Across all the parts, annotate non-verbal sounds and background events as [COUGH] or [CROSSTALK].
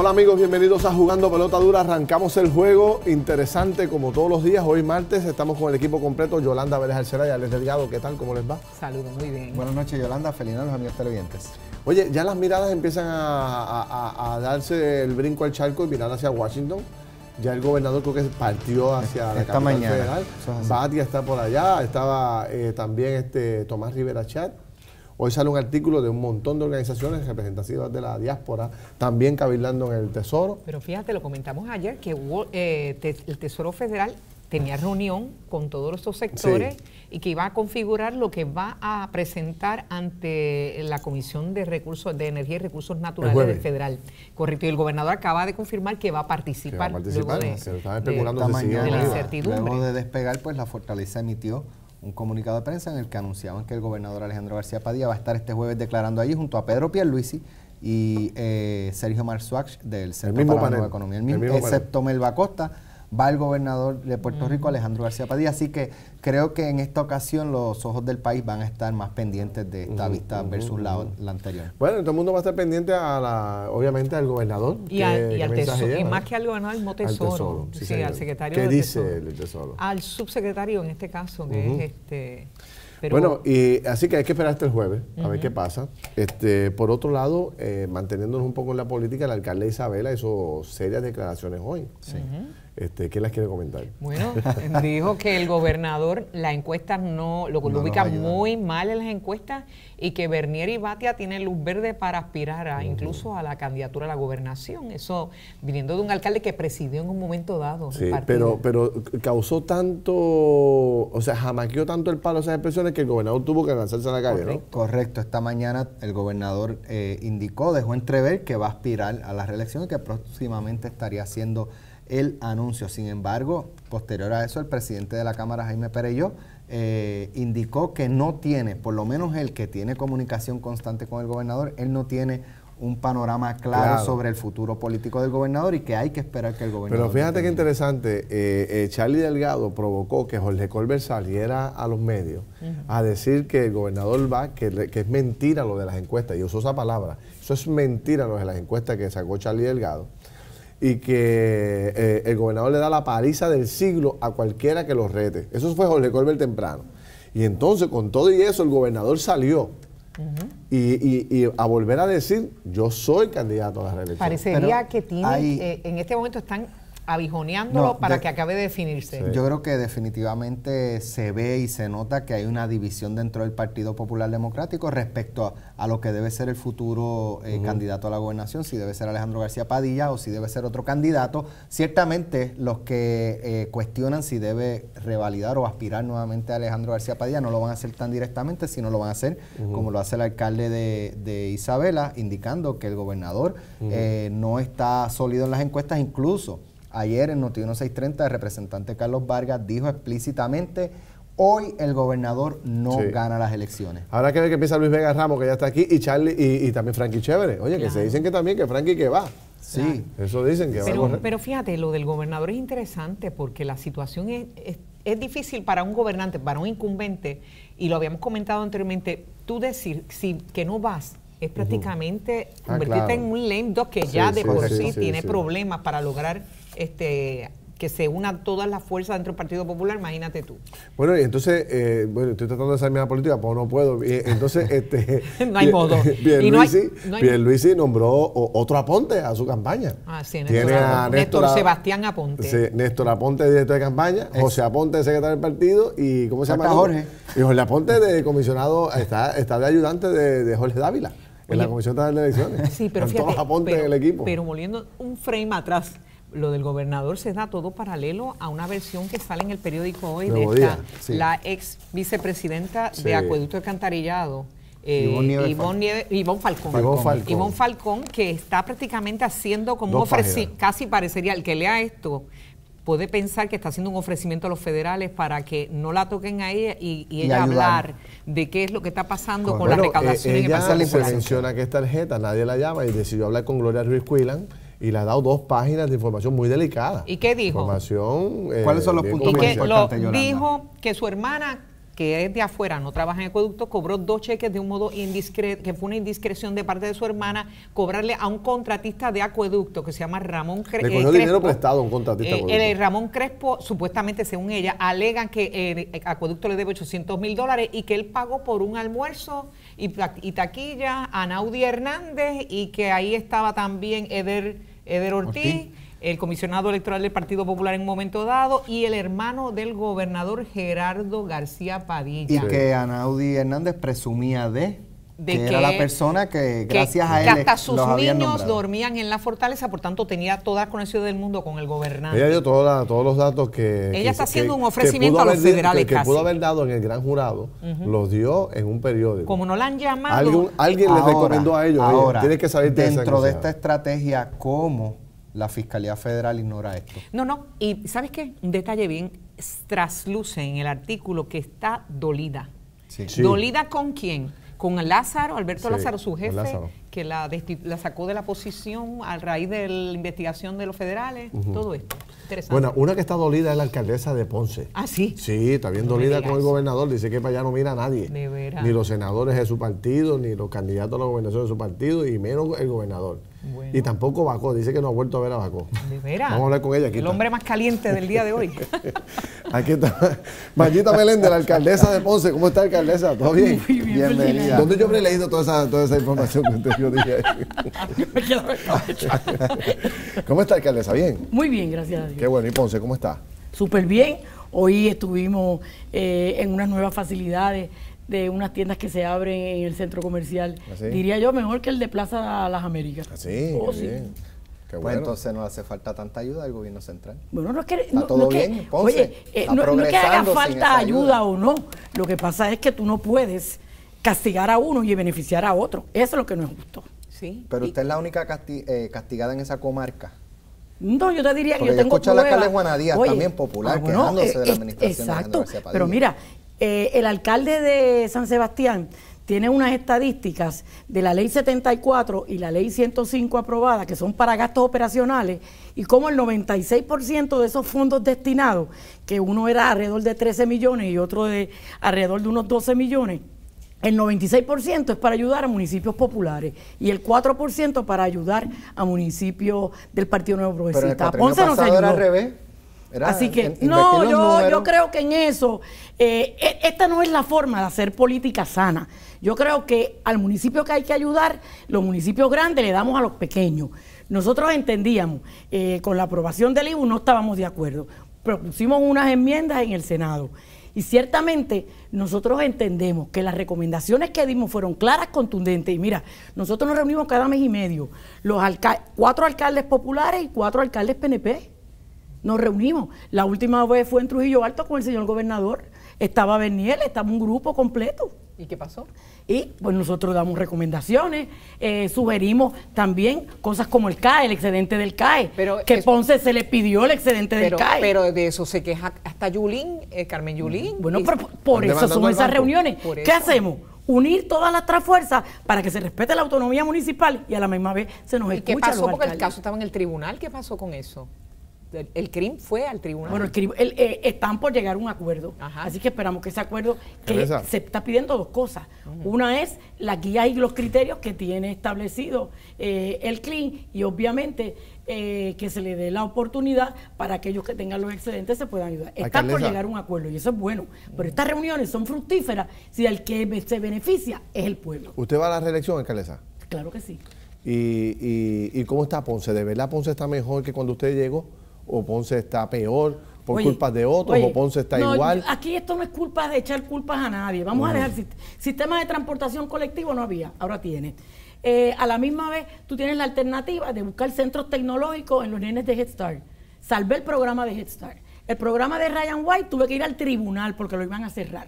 Hola amigos, bienvenidos a Jugando Pelota Dura. Arrancamos el juego interesante como todos los días. Hoy martes estamos con el equipo completo. Yolanda Vélez Arcera y Alex Delgado. ¿Qué tal? ¿Cómo les va? Saludos, muy bien. Buenas noches, Yolanda. Feliz a los amigos televidentes. Oye, ya las miradas empiezan a, darse el brinco al charco y mirar hacia Washington. Ya el gobernador creo que partió hacia la capital federal. Batia está por allá. Estaba eh, también este, Tomás Rivera Chat Hoy sale un artículo de un montón de organizaciones representativas de la diáspora, también cavilando en el Tesoro. Pero fíjate, lo comentamos ayer, que eh, el Tesoro Federal tenía reunión con todos estos sectores y que iba a configurar lo que va a presentar ante la Comisión de Recursos de Energía y Recursos Naturales Federal. Correcto, y el gobernador acaba de confirmar que va a participar. luego de, se especulando Luego de despegar, pues la Fortaleza emitió un comunicado de prensa en el que anunciaban que el gobernador Alejandro García Padilla va a estar este jueves declarando allí junto a Pedro Pierluisi y eh, Sergio Marzuach del Centro para Economía, el excepto Melba Costa va el gobernador de Puerto Rico, Alejandro García Padilla. Así que creo que en esta ocasión los ojos del país van a estar más pendientes de esta vista versus la, anterior. Bueno, todo el mundo va a estar pendiente a la, obviamente al gobernador. Y, más que al gobernador, al tesoro. sí, al secretario. ¿Qué dice el tesoro? Al subsecretario en este caso, que es este bueno, y, así que hay que esperar hasta el jueves a ver qué pasa. Este, por otro lado, eh, manteniéndonos un poco en la política, el alcalde Isabela hizo serias declaraciones hoy. Este, ¿Qué las quiere comentar? Bueno, [LAUGHS] dijo que el gobernador, la encuesta no, lo, ubica muy mal en las encuestas y que Bernier y Batia tienen luz verde para aspirar a, incluso a la candidatura a la gobernación. Eso viniendo de un alcalde que presidió en un momento dado. Sí, pero, pero causó tanto, o sea, jamaqueó tanto el palo esas expresiones que el gobernador tuvo que lanzarse a la calle, Correcto. ¿no? Correcto. Esta mañana el gobernador eh, indicó, dejó entrever que va a aspirar a la reelección y que próximamente estaría haciendo el anuncio. Sin embargo, posterior a eso, el presidente de la Cámara, Jaime Perello eh, indicó que no tiene, por lo menos el que tiene comunicación constante con el gobernador, él no tiene un panorama claro, sobre el futuro político del gobernador y que hay que esperar que el gobernador... Pero fíjate qué interesante, eh, eh, Charlie Delgado provocó que Jorge Colbert saliera a los medios a decir que el gobernador va, que, es mentira lo de las encuestas, y usó esa palabra, eso es mentira lo de las encuestas que sacó Charlie Delgado, y que eh, el gobernador le da la paliza del siglo a cualquiera que lo rete. Eso fue Jorge Colbert temprano. Y entonces, con todo y eso, el gobernador salió y, a volver a decir, yo soy candidato a la reelección. Parecería que tiene, eh, en este momento están avijoneándolo para que acabe de definirse. Yo creo que definitivamente se ve y se nota que hay una división dentro del Partido Popular Democrático respecto a, lo que debe ser el futuro eh, candidato a la gobernación, si debe ser Alejandro García Padilla o si debe ser otro candidato. Ciertamente los que eh, cuestionan si debe revalidar o aspirar nuevamente a Alejandro García Padilla no lo van a hacer tan directamente, sino lo van a hacer como lo hace el alcalde de, Isabela, indicando que el gobernador eh, no está sólido en las encuestas, incluso Ayer en Noti 630 el representante Carlos Vargas dijo explícitamente Hoy el gobernador no gana las elecciones. ahora que ve que empieza Luis Vega Ramos, que ya está aquí, y Charlie, y, también Frankie Chévere. Oye, que se dicen que también que Frankie que va. Sí, eso dicen que va. pero fíjate, lo del gobernador es interesante porque la situación es, es, difícil para un gobernante, para un incumbente, y lo habíamos comentado anteriormente, tú decir si, que no vas es prácticamente ah, convertirte en un lento que ya de por sí, tiene problemas para lograr este, que se unan todas las fuerzas dentro del Partido Popular, imagínate tú. Bueno, y entonces, eh, bueno, estoy tratando de salirme mi la política, pero pues no puedo. Eh, entonces, [LAUGHS] este... no hay modo. [LAUGHS] Pierluisi, no nombró otro Aponte a su campaña. Ah, sí, Néstor, Tiene a Néstor, Sebastián Aponte. Sí, Néstor Aponte, director de campaña, José Aponte, secretario del partido, y ¿cómo se llama? Jorge. Y Jorge Aponte, de comisionado, está, está de ayudante de, Jorge Dávila en la Comisión de las Elecciones. Sí, pero fíjate, todos Aponte en el equipo. Pero moliendo un frame atrás lo del gobernador se da todo paralelo a una versión que sale en el periódico hoy de la ex vicepresidenta de Acueducto Alcantarillado. Cantarillado eh, Ivonne, Falcón. Ivonne, Falcón. que está prácticamente haciendo como un casi parecería, el que lea esto puede pensar que está haciendo un ofrecimiento a los federales para que no la toquen a ella y, ella hablar de qué es lo que está pasando con la recaudación. y eh, ella y menciona que es tarjeta, nadie la llama y decidió hablar con Gloria Ruiz Cuilan y le ha dado dos páginas de información muy delicada. ¿Y qué dijo? Información, eh, ¿Cuáles son los puntos que lo Dijo que su hermana que es de afuera, no trabaja en acueducto cobró dos cheques de un modo indiscreto, que fue una indiscreción de parte de su hermana, cobrarle a un contratista de acueducto que se llama Ramón eh, Crespo Le cogió dinero prestado a un contratista. el eh, Ramón Crespo, supuestamente, según ella, alegan que el Acueducto le debe 800 mil dólares y que él pagó por un almuerzo y, y taquilla a Naudi Hernández y que ahí estaba también Eder Eder Ortiz, el comisionado electoral del Partido Popular en un momento dado y el hermano del gobernador Gerardo García Padilla. Y que Anaudi Hernández presumía de que, era la persona que, gracias a él, que hasta sus niños dormían en la fortaleza, por tanto tenía toda la conexión del mundo con el gobernante. Ella dio todos los datos que. Ella está haciendo un ofrecimiento a los federales. Que, pudo haber dado en el gran jurado, los dio en un periódico. Como no la han llamado. alguien le les recomendó a ellos. Ahora, que saber dentro de esta estrategia, ¿cómo la Fiscalía Federal ignora esto? No, no. Y ¿sabes qué? Un detalle bien trasluce en el artículo que está dolida. ¿Dolida con quién? con Lázaro, Alberto Lázaro, su jefe, que la, sacó de la posición a raíz de la investigación de los federales, todo esto. Interesante. Bueno, una que está dolida es la alcaldesa de Ponce. Ah, sí. Sí, está bien dolida con el gobernador, dice que para allá no mira a nadie. Ni los senadores de su partido, ni los candidatos a la gobernación de su partido, y menos el gobernador. Y tampoco Bacó, dice que no ha vuelto a ver a Bacó. De veras. Vamos a hablar con ella aquí. El hombre más caliente del día de hoy. [LAUGHS] aquí está. Mayita Meléndez, la alcaldesa de Ponce. ¿Cómo está, alcaldesa? ¿Todo bien? Muy bien, Bienvenida. ¿Dónde yo habré leído toda esa, toda esa información que usted [LAUGHS] yo dije ¿Cómo está, alcaldesa? ¿Bien? Muy bien, gracias a Dios. Qué bueno. ¿Y Ponce, cómo está? Súper bien. Hoy estuvimos eh, en unas nuevas facilidades de unas tiendas que se abren en el centro comercial. ¿Ah, diría yo mejor que el de Plaza Las Américas. Así, ¿Ah, oh, sí. Bien. Pues bueno. entonces no hace falta tanta ayuda del gobierno central. Bueno, no es que. Está no, todo bien, que, Oye, eh, no, es que haga falta ayuda. o no. Lo que pasa es que tú no puedes castigar a uno y beneficiar a otro. Eso es lo que no es justo. Sí. Pero usted es la única eh, castigada en esa comarca. No, yo te diría que yo tengo escucho la Carla Juana también popular, ah, quejándose de la eh, administración exacto, de la Pero mira, eh, el alcalde de San Sebastián tiene unas estadísticas de la ley 74 y la ley 105 aprobada, que son para gastos operacionales, y como el 96% de esos fondos destinados, que uno era alrededor de 13 millones y otro de alrededor de unos 12 millones, el 96% es para ayudar a municipios populares y el 4% para ayudar a municipios del Partido Nuevo Progresista. Así que, no, yo, creo que en eso, eh, e, esta no es la forma de hacer política sana. Yo creo que al municipio que hay que ayudar, los municipios grandes le damos a los pequeños. Nosotros entendíamos, eh, con la aprobación del IBU no estábamos de acuerdo. Propusimos unas enmiendas en el Senado. Y ciertamente nosotros entendemos que las recomendaciones que dimos fueron claras, contundentes. Y mira, nosotros nos reunimos cada mes y medio, los cuatro alcaldes populares y cuatro alcaldes PNP nos reunimos. La última vez fue en Trujillo Alto con el señor gobernador. Estaba Berniel, estaba un grupo completo. ¿Y qué pasó? Y pues nosotros damos recomendaciones, eh, sugerimos también cosas como el CAE, el excedente del CAE, pero que Ponce se le pidió el excedente del CAE. Pero de eso se queja hasta Yulín, eh, Carmen mm, Yulín. Bueno, por, eso son esas reuniones. ¿Qué hacemos? unir todas las fuerzas para que se respete la autonomía municipal y a la misma vez se nos ¿Y ¿Qué pasó? Porque el caso estaba en el tribunal. ¿Qué pasó con eso? El, CRIM fue al tribunal. Bueno, eh, están por llegar a un acuerdo. Así que esperamos que ese acuerdo, se está pidiendo dos cosas. Una es la guía y los criterios que tiene establecido eh, el CRIM y obviamente eh, que se le dé la oportunidad para aquellos que tengan los excedentes se puedan ayudar. Están por llegar a un acuerdo y eso es bueno. Pero estas reuniones son fructíferas si el que se beneficia es el pueblo. ¿Usted va a la reelección, alcaldesa? Claro que sí. ¿Y, y cómo está Ponce? ¿De verdad Ponce está mejor que cuando usted llegó? o Ponce está peor por culpas de otros, o Ponce está igual. Aquí esto no es culpa de echar culpas a nadie. Vamos a dejar sistema de transportación colectivo no había, ahora tiene. Eh, a la misma vez, tú tienes la alternativa de buscar centros tecnológicos en los nenes de Head Start. Salvé el programa de Head Start. El programa de Ryan White tuve que ir al tribunal porque lo iban a cerrar.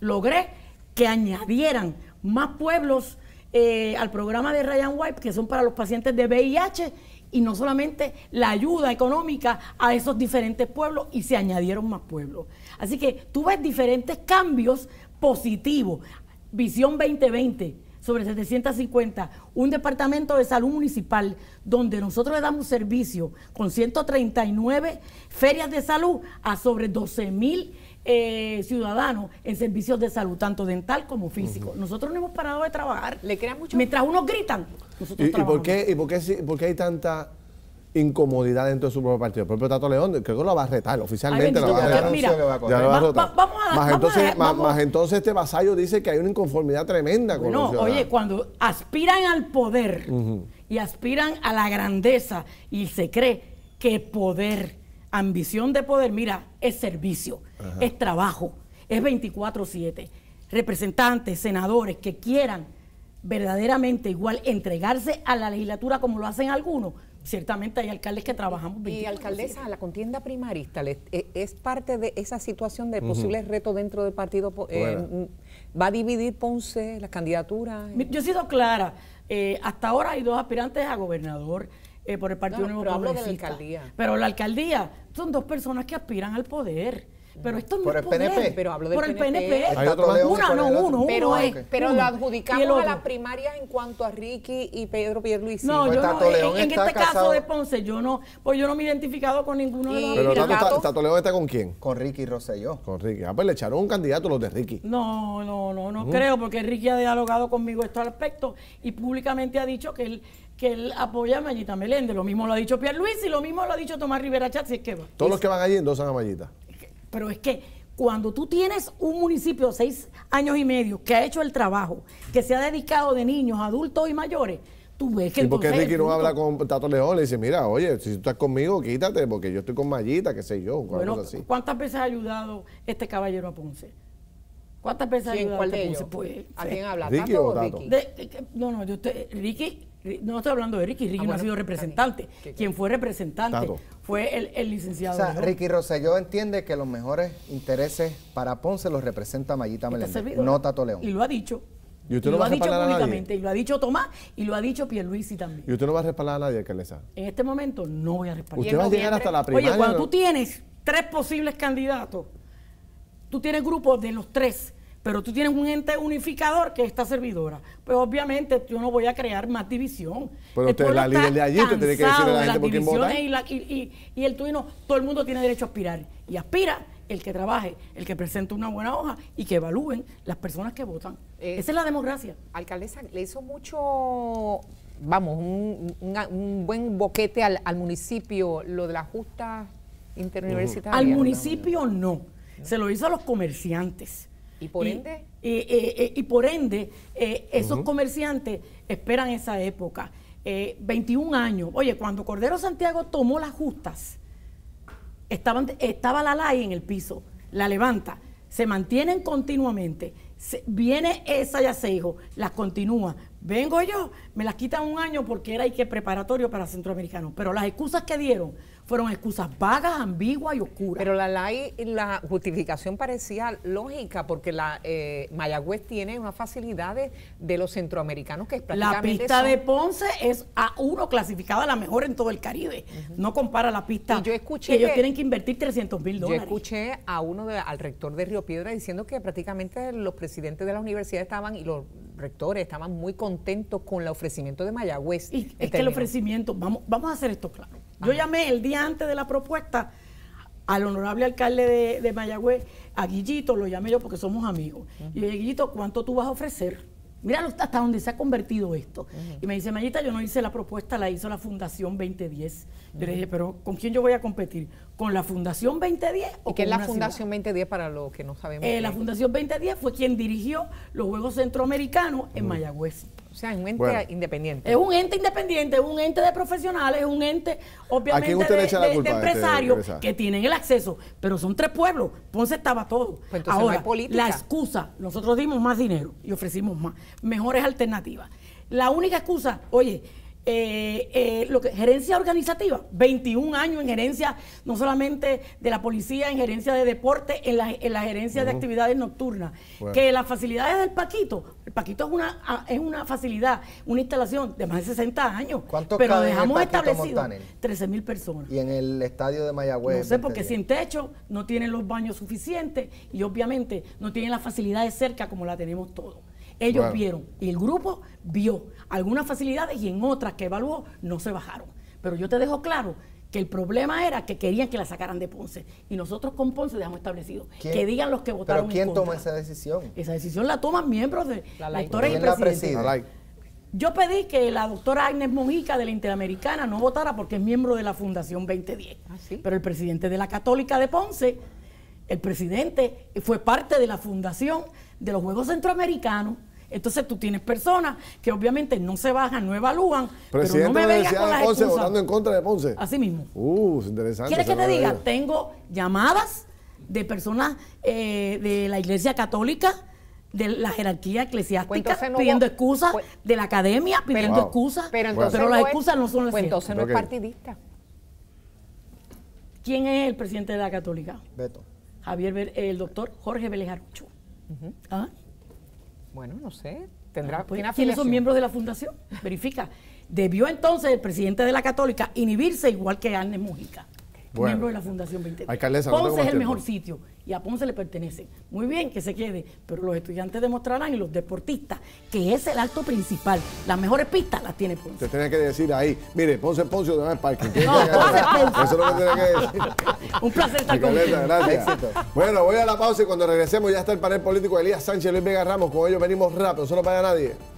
Logré que añadieran más pueblos eh, al programa de Ryan White, que son para los pacientes de VIH y no solamente la ayuda económica a esos diferentes pueblos y se añadieron más pueblos. Así que tú ves diferentes cambios positivos. Visión 2020 sobre 750, un departamento de salud municipal donde nosotros le damos servicio con 139 ferias de salud a sobre 12 mil eh, ciudadanos en servicios de salud, tanto dental como físico. Nosotros no hemos parado de trabajar. Le crean mucho. Mientras unos gritan, nosotros trabajamos. ¿Y por qué, y por qué, por qué hay tanta incomodidad dentro de su propio partido. El propio Tato León creo que lo va a retar oficialmente. lo va a retar. ya a más, entonces, más, entonces este vasallo dice que hay una inconformidad tremenda con No, oye, cuando aspiran al poder y aspiran a la grandeza y se cree que poder ambición de poder, mira, es servicio, es trabajo, es 24/7. Representantes, senadores que quieran verdaderamente igual entregarse a la legislatura como lo hacen algunos, ciertamente hay alcaldes que trabajamos bien. Y alcaldesa, la contienda primarista eh, es, parte de esa situación de posibles retos dentro del partido. Eh, mm, ¿Va a dividir Ponce las candidaturas? Yo he sido clara. Eh, hasta ahora hay dos aspirantes a gobernador. Eh, por el Partido Nuevo Pero la alcaldía son dos personas que aspiran al poder. Pero esto no ¿Por el PNP? Pero hablo del por el PNP. Hay otro no, uno, Pero, pero lo adjudicamos a las primarias en cuanto a Ricky y Pedro Luis No, pues yo no, en, este caso de Ponce, yo no, pues yo no me he identificado con ninguno de los... Pero Tato, Tato, León está con quién? Con Ricky Rosselló. Con Ricky. Ah, pues le echaron un candidato los de Ricky. No, no, no, no creo, porque Ricky ha dialogado conmigo esto al respecto y públicamente ha dicho que él que él apoya a Mayita Meléndez. Lo mismo lo ha dicho Pierre Luis y lo mismo lo ha dicho Tomás Rivera Chávez si es que va. Todos los que van allí endosan a Mayita. Pero es que cuando tú tienes un municipio de seis años y medio que ha hecho el trabajo, que se ha dedicado de niños, adultos y mayores, tú ves que el por porque Ricky no habla con Tato León, le dice, mira, oye, si tú estás conmigo, quítate, porque yo estoy con Mallita, qué sé yo. Bueno, así. ¿cuántas veces ha ayudado este caballero a Ponce? ¿Cuántas veces ha ayudado a este Ponce? Pues, ¿A eh, quién habla? ¿Ricky ¿Tato o Tato? no, no, yo estoy. Ricky no estoy hablando de Ricky, Ricky ah, no ha sido representante. Quien fue representante fue el, licenciado. O sea, Ricky Rosselló entiende que los mejores intereses para Ponce los representa Mayita Meléndez, no Tato León. Y lo ha dicho. Y, usted lo ha dicho públicamente, y lo ha dicho Tomás, y lo ha dicho Pierluisi también. ¿Y usted no va a respaldar a nadie, le sabe? En este momento no voy a respaldar. Usted va a llegar hasta la primera. Oye, cuando tú tienes tres posibles candidatos, tú tienes grupos de los tres pero tú tienes un ente unificador que es esta servidora. Pues obviamente yo no voy a crear más división. Pero usted la líder de allí, usted tiene que decirle a la gente por Y, y, y, el tuyo, no, todo el mundo tiene derecho a aspirar. Y aspira el que trabaje, el que presente una buena hoja y que evalúen las personas que votan. Eh, Esa es la democracia. Alcaldesa, le hizo mucho, vamos, un, buen boquete al, municipio lo de la justa interuniversitaria. Al municipio no, se lo hizo a los comerciantes y por ende. Y, por ende, esos comerciantes esperan esa época. 21 eh, años. Oye, cuando Cordero Santiago tomó las justas, estaba la ley en el piso, la levanta, se mantienen continuamente. viene esa yacejo, las continúa. Vengo yo, me las quitan un año porque era y que preparatorio para centroamericano Pero las excusas que dieron fueron excusas vagas, ambiguas y oscuras. Pero la la justificación parecía lógica porque la eh, Mayagüez tiene unas facilidades de los centroamericanos que es prácticamente La pista de Ponce es a uno clasificada la mejor en todo el Caribe. No compara la pista. yo escuché que ellos tienen que invertir 300 mil dólares. Yo escuché a uno al rector de Río Piedra diciendo que prácticamente los presidentes de la universidad estaban y los rectores estaban muy contentos con el ofrecimiento de Mayagüez. Y es que el ofrecimiento, vamos, vamos a hacer esto claro. Yo llamé el día antes de la propuesta al honorable alcalde de, Mayagüez, a Guillito, lo llamé yo porque somos amigos. Y le dije, Guillito, ¿cuánto tú vas a ofrecer? Mira hasta dónde se ha convertido esto. Y me dice, Mayita, yo no hice la propuesta, la hizo la Fundación 2010. Yo le dije, pero ¿con quién yo voy a competir? ¿Con la Fundación 2010? ¿Y o qué es la Fundación 2010 para los que no sabemos? Eh, la Fundación 2010 fue quien dirigió los Juegos Centroamericanos en Mayagüez. O sea, es un ente independiente. Es un ente independiente, es un ente de profesionales, es un ente, obviamente, de, este empresarios que tienen el acceso. Pero son tres pueblos, Ponce estaba todo. Pues Ahora, la excusa, nosotros dimos más dinero y ofrecimos más, mejores alternativas. La única excusa, oye, eh, eh, gerencia organizativa, 21 años en gerencia, no solamente de la policía, en gerencia de deporte, en la, en gerencia de actividades nocturnas. Que las facilidades del Paquito, el Paquito es una, ah, es una facilidad, una instalación de más de 60 años. pero dejamos establecido 13 mil personas. Y en el estadio de Mayagüez. No sé, porque sin techo no tienen los baños suficientes y obviamente no tienen las facilidades cerca como la tenemos todos. Ellos vieron y el grupo vio algunas facilidades y en otras que evaluó no se bajaron. Pero yo te dejo claro que el problema era que querían que la sacaran de Ponce. Y nosotros con Ponce dejamos establecido que digan los que votaron. ¿Pero quién toma esa decisión? Esa decisión la toman miembros de la, historia y presidente. yo pedí que la doctora Agnes Mojica de la Interamericana no votara porque es miembro de la Fundación 2010. Ah, Pero el presidente de la Católica de Ponce, el presidente fue parte de la fundación de los Juegos Centroamericanos. Entonces tú tienes personas que obviamente no se bajan, no evalúan, pero no me vengan con las de Ponce, votando en contra de Ponce. Así mismo. Uh, interesante. ¿Quieres que te diga? Tengo llamadas de personas eh, de la Iglesia Católica, de la jerarquía eclesiástica pues pidiendo excusas, pues- de la academia pidiendo excusas, pero, entonces las excusas no son las pues entonces no es partidista. ¿Quién es el presidente de la Católica? Beto. Javier, el doctor Jorge Vélez ¿Ah? Bueno, no sé. Tendrá, ah, pues, ¿Quiénes son miembros de la fundación? Verifica. Debió entonces el presidente de la Católica inhibirse igual que Arne Mujica miembro de la Fundación 23. Ponce es el mejor sitio y a Ponce le pertenece. Muy bien que se quede, pero los estudiantes demostrarán y los deportistas que es el acto principal. Las mejores pistas las tiene Ponce. te tenía que decir ahí, mire, Ponce Ponce o demás parking. Eso es lo que tiene que decir. [LAUGHS] Un placer estar con usted. bueno, voy a la pausa y cuando regresemos ya está el panel político de Elías Sánchez Luis Vega Ramos. Con ellos venimos rápido, eso no para nadie.